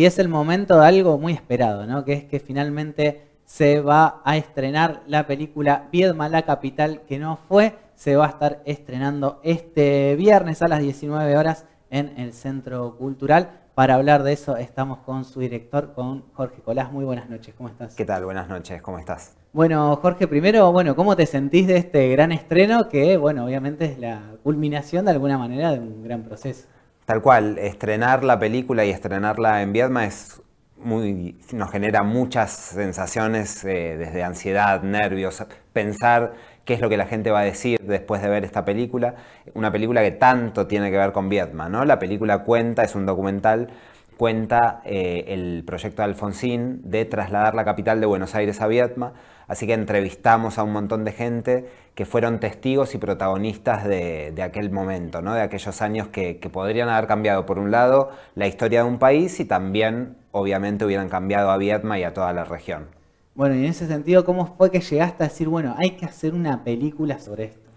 Y es el momento de algo muy esperado, ¿no? Que es que finalmente se va a estrenar la película Viedma la capital que no fue, se va a estar estrenando este viernes a las 19 horas en el Centro Cultural. Para hablar de eso estamos con su director, con Jorge Colás. Muy buenas noches, ¿cómo estás? ¿Qué tal? Buenas noches, ¿cómo estás? Bueno, Jorge, primero, bueno, ¿cómo te sentís de este gran estreno que, bueno, obviamente es la culminación de alguna manera de un gran proceso? Tal cual, estrenar la película y estrenarla en Viedma es muy, nos genera muchas sensaciones eh, desde ansiedad, nervios, pensar qué es lo que la gente va a decir después de ver esta película, una película que tanto tiene que ver con Vietnam, ¿no? La película cuenta, es un documental, cuenta eh, el proyecto de Alfonsín de trasladar la capital de Buenos Aires a Vietnam Así que entrevistamos a un montón de gente que fueron testigos y protagonistas de, aquel momento, ¿no? de aquellos años que, podrían haber cambiado, por un lado, la historia de un país y también, obviamente, hubieran cambiado a Vietnam y a toda la región. Bueno, y en ese sentido, ¿cómo fue que llegaste a decir, bueno, hay que hacer una película sobre esto?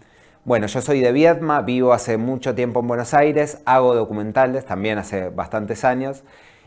Bueno, yo soy de Vietnam, vivo hace mucho tiempo en Buenos Aires, hago documentales también hace bastantes años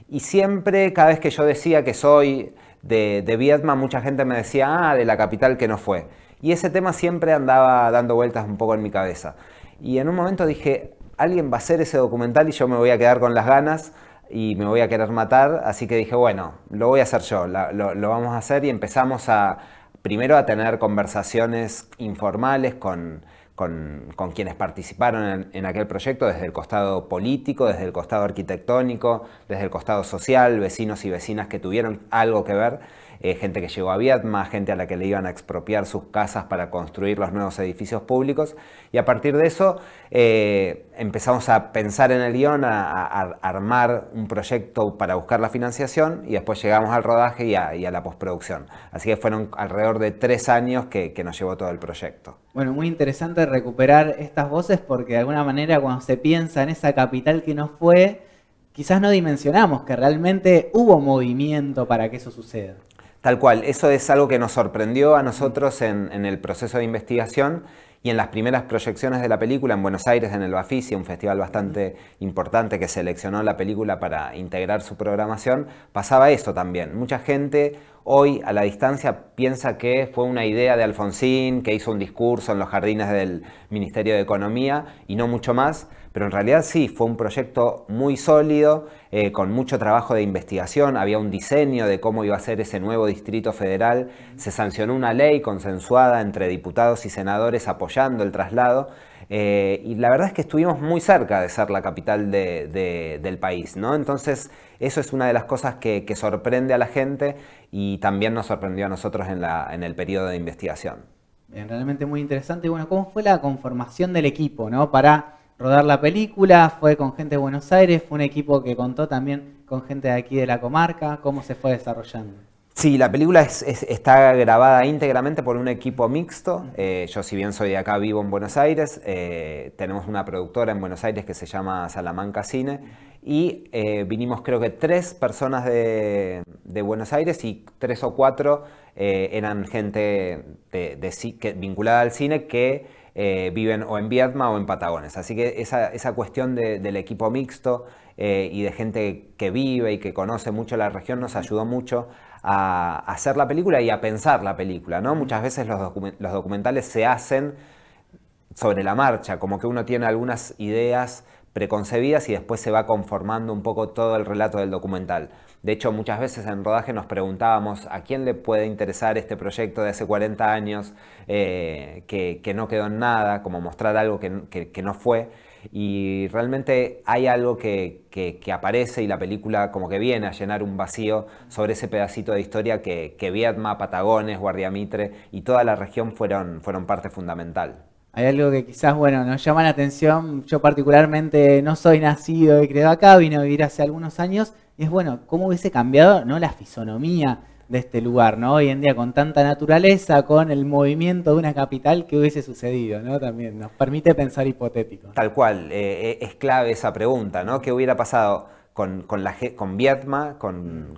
y siempre cada vez que yo decía que soy de, de Vietnam, mucha gente me decía, ah, de la capital que no fue. Y ese tema siempre andaba dando vueltas un poco en mi cabeza. Y en un momento dije, alguien va a hacer ese documental y yo me voy a quedar con las ganas y me voy a querer matar, así que dije, bueno, lo voy a hacer yo, lo, lo, vamos a hacer y empezamos a, primero a tener conversaciones informales con, con, quienes participaron en, aquel proyecto desde el costado político, desde el costado arquitectónico, desde el costado social, vecinos y vecinas que tuvieron algo que ver. Eh, gente que llegó a Vietnam, gente a la que le iban a expropiar sus casas para construir los nuevos edificios públicos. Y a partir de eso eh, empezamos a pensar en el guión, a, armar un proyecto para buscar la financiación y después llegamos al rodaje y a, la postproducción. Así que fueron alrededor de tres años que, nos llevó todo el proyecto. Bueno, muy interesante recuperar estas voces porque de alguna manera cuando se piensa en esa capital que nos fue, quizás no dimensionamos que realmente hubo movimiento para que eso suceda. Tal cual, eso es algo que nos sorprendió a nosotros en, el proceso de investigación y en las primeras proyecciones de la película en Buenos Aires, en el BAFICI un festival bastante importante que seleccionó la película para integrar su programación, pasaba eso también. Mucha gente hoy a la distancia piensa que fue una idea de Alfonsín, que hizo un discurso en los jardines del Ministerio de Economía y no mucho más, pero en realidad sí, fue un proyecto muy sólido, eh, con mucho trabajo de investigación, había un diseño de cómo iba a ser ese nuevo distrito federal, se sancionó una ley consensuada entre diputados y senadores apoyando el traslado, eh, y la verdad es que estuvimos muy cerca de ser la capital del país, ¿no? Entonces, eso es una de las cosas que, sorprende a la gente y también nos sorprendió a nosotros en, en el periodo de investigación. Realmente muy interesante. Bueno, ¿cómo fue la conformación del equipo, ¿no? Para rodar la película, fue con gente de Buenos Aires, fue un equipo que contó también con gente de aquí de la comarca, ¿cómo se fue desarrollando? Sí, la película está grabada íntegramente por un equipo mixto. Eh, yo, si bien soy de acá, vivo en Buenos Aires. Eh, tenemos una productora en Buenos Aires que se llama Salamanca Cine. Y eh, vinimos, creo que tres personas de, Buenos Aires y tres o cuatro eran gente de, vinculada al cine que eh, viven o en Vietma o en Patagones. Así que esa, cuestión del equipo mixto eh, y de gente que vive y que conoce mucho la región nos ayudó mucho a, hacer la película y a pensar la película. ¿no? Muchas veces los documentales se hacen sobre la marcha, como que uno tiene algunas ideas preconcebidas y después se va conformando un poco todo el relato del documental. De hecho, muchas veces en rodaje nos preguntábamos a quién le puede interesar este proyecto de hace 40 años, eh, que, no quedó en nada, como mostrar algo que, no fue. Y realmente hay algo que, aparece y la película como que viene a llenar un vacío sobre ese pedacito de historia que, vietma Patagones, Guardia Mitre y toda la región fueron parte fundamental hay algo que quizás, bueno, nos llama la atención. Yo particularmente no soy nacido y creado acá, vine a vivir hace algunos años. es, bueno, cómo hubiese cambiado, ¿no? La fisonomía de este lugar, ¿no? Hoy en día con tanta naturaleza, con el movimiento de una capital, ¿qué hubiese sucedido, ¿no? También nos permite pensar hipotético. Tal cual, eh, eh, es clave esa pregunta, ¿no? ¿Qué hubiera pasado con, con, la, con Vietma, con,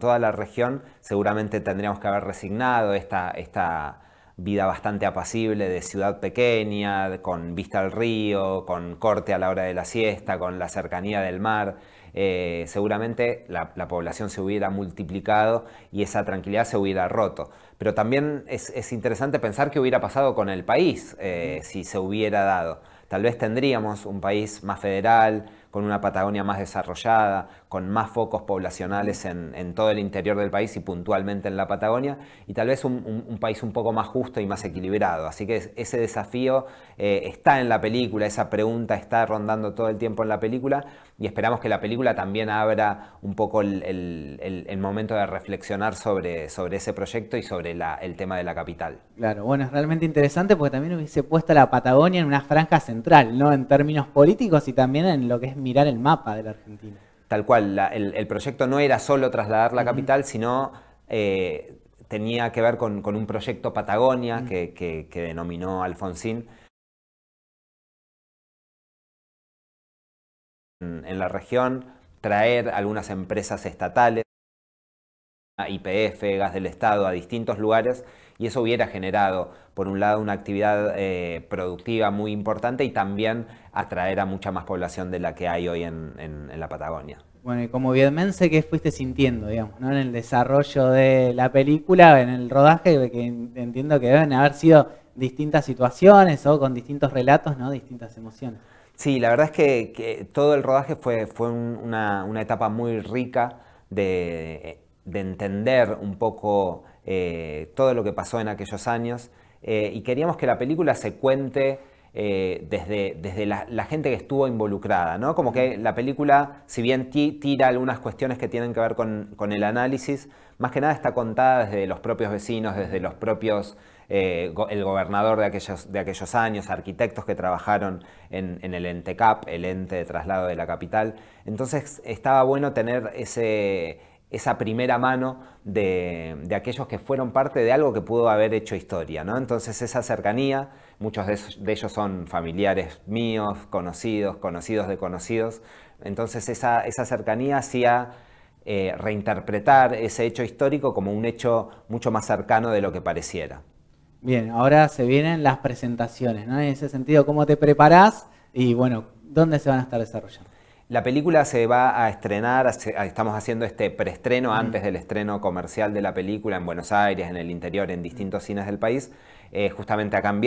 toda la región? Seguramente tendríamos que haber resignado esta, esta vida bastante apacible de ciudad pequeña, con vista al río, con corte a la hora de la siesta, con la cercanía del mar. Eh, seguramente la, población se hubiera multiplicado y esa tranquilidad se hubiera roto. Pero también es, interesante pensar qué hubiera pasado con el país eh, si se hubiera dado. Tal vez tendríamos un país más federal, con una Patagonia más desarrollada, con más focos poblacionales en, todo el interior del país y puntualmente en la Patagonia, y tal vez un, país un poco más justo y más equilibrado. Así que ese desafío eh, está en la película, esa pregunta está rondando todo el tiempo en la película y esperamos que la película también abra un poco el, momento de reflexionar sobre, sobre ese proyecto y sobre el tema de la capital. Claro, bueno, es realmente interesante porque también hubiese puesto la Patagonia en una franja central, ¿no? En términos políticos y también en lo que es mirar el mapa de la Argentina. Tal cual, el, proyecto no era solo trasladar la capital, sino eh, tenía que ver con, un proyecto Patagonia que denominó Alfonsín. En la región, traer algunas empresas estatales IPF, gas del Estado, a distintos lugares, y eso hubiera generado, por un lado, una actividad eh, productiva muy importante y también atraer a mucha más población de la que hay hoy en, la Patagonia. Bueno, y como vietmense, ¿qué fuiste sintiendo, digamos, en el desarrollo de la película, en el rodaje, que entiendo que deben haber sido distintas situaciones o con distintos relatos, ¿no? Distintas emociones. Sí, la verdad es que, todo el rodaje fue, fue una etapa muy rica de de entender un poco eh, todo lo que pasó en aquellos años eh, y queríamos que la película se cuente eh, desde, desde la, gente que estuvo involucrada, ¿no? Como que la película, si bien tira algunas cuestiones que tienen que ver con, el análisis, más que nada está contada desde los propios vecinos, desde los propios, el gobernador de aquellos, de aquellos años, arquitectos que trabajaron en, en, el ENTECAP, el ente de traslado de la capital. Entonces estaba bueno tener ese, esa primera mano de, aquellos que fueron parte de algo que pudo haber hecho historia. ¿no? Entonces esa cercanía, muchos de, ellos son familiares míos, conocidos, conocidos de conocidos, entonces esa, cercanía hacía eh, reinterpretar ese hecho histórico como un hecho mucho más cercano de lo que pareciera. Bien, ahora se vienen las presentaciones, ¿no? En ese sentido, ¿cómo te preparás? Y bueno, ¿dónde se van a estar desarrollando? La película se va a estrenar, estamos haciendo este preestreno antes del estreno comercial de la película en Buenos Aires, en el interior, en distintos cines del país, eh, justamente acá en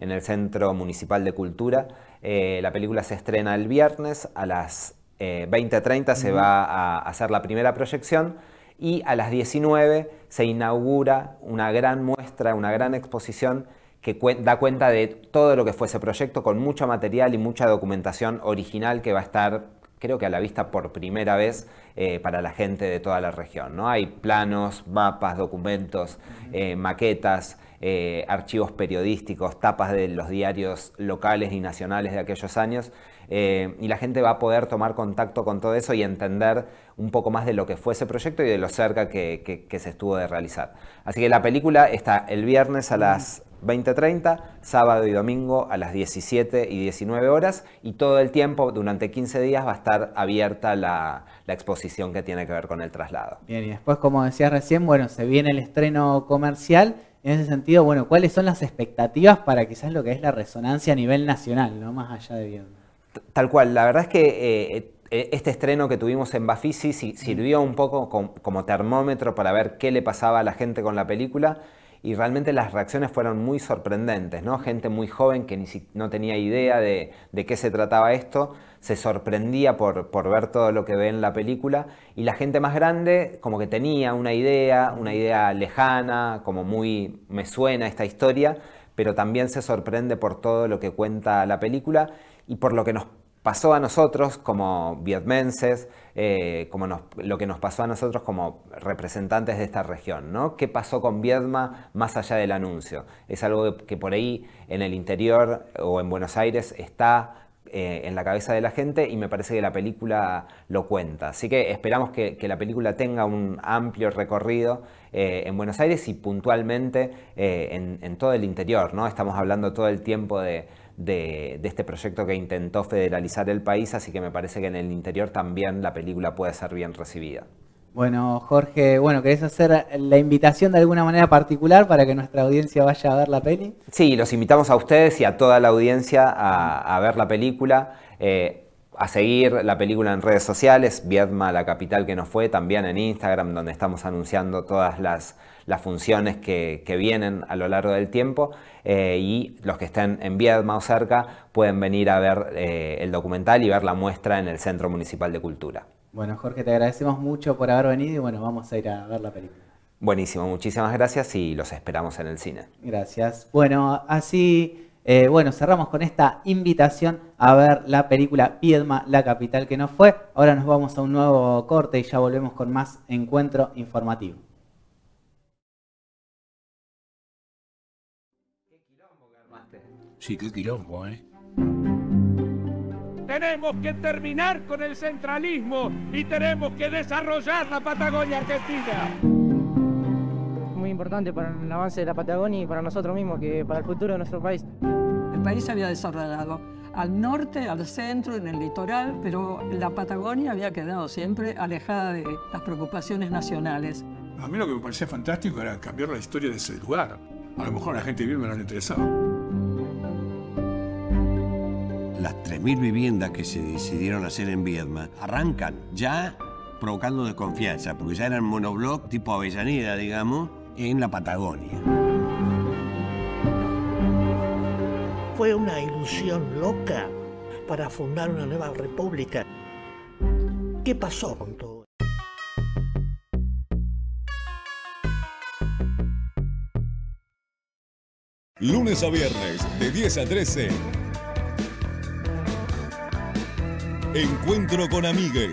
en el Centro Municipal de Cultura. Eh, la película se estrena el viernes a las 20.30, eh, se va a hacer la primera proyección y a las 19 se inaugura una gran muestra, una gran exposición que da cuenta de todo lo que fue ese proyecto con mucho material y mucha documentación original que va a estar creo que a la vista por primera vez eh, para la gente de toda la región. ¿no? Hay planos, mapas, documentos, eh, maquetas, eh, archivos periodísticos, tapas de los diarios locales y nacionales de aquellos años. y la gente va a poder tomar contacto con todo eso y entender un poco más de lo que fue ese proyecto y de lo cerca que se estuvo de realizar. Así que la película está el viernes a las 20.30, sábado y domingo a las 17 y 19 horas y todo el tiempo, durante 15 días, va a estar abierta la, la, exposición que tiene que ver con el traslado. Bien, y después, como decías recién, bueno, se viene el estreno comercial. En ese sentido, bueno, ¿cuáles son las expectativas para quizás lo que es la resonancia a nivel nacional, no más allá de Viena? Tal cual, la verdad es que... Eh, eh, este estreno que tuvimos en Bafisi mm. sirvió un poco como termómetro para ver qué le pasaba a la gente con la película y realmente las reacciones fueron muy sorprendentes, ¿no? Gente muy joven que ni no tenía idea de, de, qué se trataba esto, se sorprendía por, por, ver todo lo que ve en la película y la gente más grande como que tenía una idea, una idea lejana, como muy me suena esta historia, pero también se sorprende por todo lo que cuenta la película y por lo que nos pasó a nosotros como vietmenses, eh, como lo que nos pasó a nosotros como representantes de esta región, ¿no? ¿Qué pasó con Viedma más allá del anuncio? Es algo que por ahí en el interior o en Buenos Aires está eh, en la cabeza de la gente y me parece que la película lo cuenta. Así que esperamos que, la película tenga un amplio recorrido eh, en Buenos Aires y puntualmente en, en, todo el interior, ¿no? Estamos hablando todo el tiempo de de, este proyecto que intentó federalizar el país, así que me parece que en el interior también la película puede ser bien recibida. Bueno, Jorge, bueno, ¿querés hacer la invitación de alguna manera particular para que nuestra audiencia vaya a ver la peli? Sí, los invitamos a ustedes y a toda la audiencia a, ver la película. Eh, a seguir la película en redes sociales, Viedma, la capital que nos fue, también en Instagram, donde estamos anunciando todas las las funciones que, vienen a lo largo del tiempo eh, y los que estén en Viedma o cerca pueden venir a ver eh, el documental y ver la muestra en el Centro Municipal de Cultura. Bueno, Jorge, te agradecemos mucho por haber venido y bueno, vamos a ir a ver la película. Buenísimo, muchísimas gracias y los esperamos en el cine. Gracias. Bueno, así, eh, bueno, cerramos con esta invitación a ver la película Piedma, la capital que no fue. Ahora nos vamos a un nuevo corte y ya volvemos con más encuentro informativo. Sí, qué quilombo, ¿eh? Tenemos que terminar con el centralismo y tenemos que desarrollar la Patagonia Argentina. Muy importante para el avance de la Patagonia y para nosotros mismos, que para el futuro de nuestro país. El país se había desarrollado al norte, al centro, en el litoral, pero la Patagonia había quedado siempre alejada de las preocupaciones nacionales. A mí lo que me parecía fantástico era cambiar la historia de ese lugar. A lo mejor a la gente bien me lo han interesado. 3.000 viviendas que se decidieron hacer en Viedma arrancan ya provocando desconfianza, porque ya eran monobloc tipo Avellaneda, digamos, en la Patagonia. Fue una ilusión loca para fundar una nueva república. ¿Qué pasó con todo? Lunes a viernes, de 10 a 13. Encuentro con amigues,